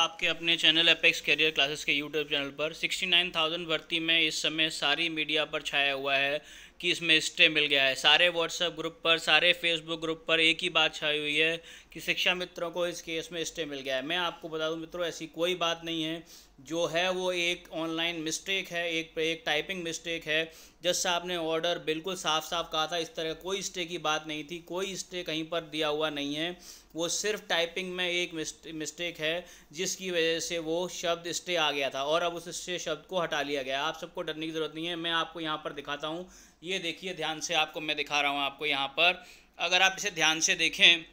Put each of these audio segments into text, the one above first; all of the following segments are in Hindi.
आपके अपने चैनल अपेक्स करियर क्लासेस के यूट्यूब चैनल पर 69,000 भर्ती में इस समय सारी मीडिया पर छाया हुआ है कि इसमें स्टे मिल गया है सारे व्हाट्सएप ग्रुप पर सारे फेसबुक ग्रुप पर एक ही बात छाई हुई है कि शिक्षा मित्रों को इस केस में स्टे मिल गया है मैं आपको बता दूं मित्रों ऐसी कोई बात नहीं है जो है वो एक ऑनलाइन मिस्टेक है एक एक टाइपिंग मिस्टेक है जज साहब ने ऑर्डर बिल्कुल साफ साफ कहा था इस तरह कोई स्टे की बात नहीं थी कोई स्टे कहीं पर दिया हुआ नहीं है वो सिर्फ टाइपिंग में एक मिस्टेक है जिसकी वजह से वो शब्द स्टे आ गया था और अब उस स्टे शब्द को हटा लिया गया आप सबको डरने की ज़रूरत नहीं है मैं आपको यहाँ पर दिखाता हूँ ये ये देखिए ध्यान से आपको मैं दिखा रहा हूँ आपको यहाँ पर अगर आप इसे ध्यान से देखें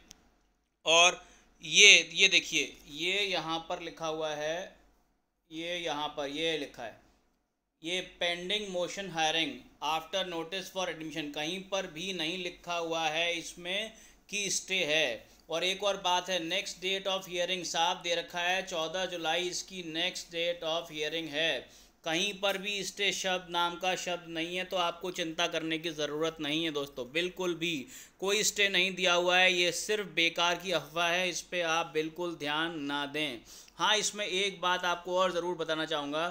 और ये ये देखिए ये यहाँ पर लिखा हुआ है ये यहाँ पर ये लिखा है ये pending motion hiring after notice for admission कहीं पर भी नहीं लिखा हुआ है इसमें कि स्टे है और एक और बात है नेक्स्ट डेट ऑफ हियरिंग साफ दे रखा है चौदह जुलाई इसकी नेक्स्ट डेट ऑफ हियरिंग है कहीं पर भी स्टे शब्द नाम का शब्द नहीं है तो आपको चिंता करने की ज़रूरत नहीं है दोस्तों बिल्कुल भी कोई स्टे नहीं दिया हुआ है ये सिर्फ बेकार की अफवाह है इस पर आप बिल्कुल ध्यान ना दें हाँ इसमें एक बात आपको और ज़रूर बताना चाहूँगा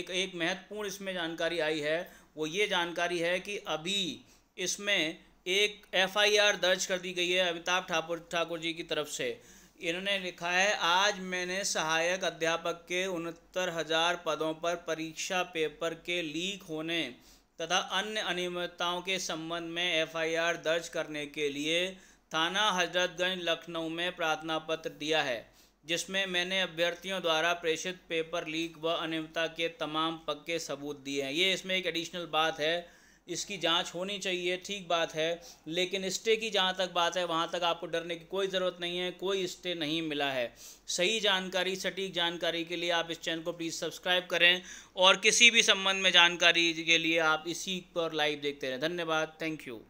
एक एक महत्वपूर्ण इसमें जानकारी आई है वो ये जानकारी है कि अभी इसमें एक एफ़ दर्ज कर दी गई है अमिताभ ठाकुर ठाकुर जी की तरफ से इन्होंने लिखा है आज मैंने सहायक अध्यापक के उनहत्तर हज़ार पदों पर परीक्षा पेपर के लीक होने तथा अन्य अनियमितताओं के संबंध में एफआईआर दर्ज करने के लिए थाना हजरतगंज लखनऊ में प्रार्थना पत्र दिया है जिसमें मैंने अभ्यर्थियों द्वारा प्रेषित पेपर लीक व अनियमितता के तमाम पक्के सबूत दिए हैं ये इसमें एक एडिशनल बात है इसकी जांच होनी चाहिए ठीक बात है लेकिन स्टे की जहाँ तक बात है वहाँ तक आपको डरने की कोई ज़रूरत नहीं है कोई स्टे नहीं मिला है सही जानकारी सटीक जानकारी के लिए आप इस चैनल को प्लीज़ सब्सक्राइब करें और किसी भी संबंध में जानकारी के लिए आप इसी पर लाइव देखते रहें धन्यवाद थैंक यू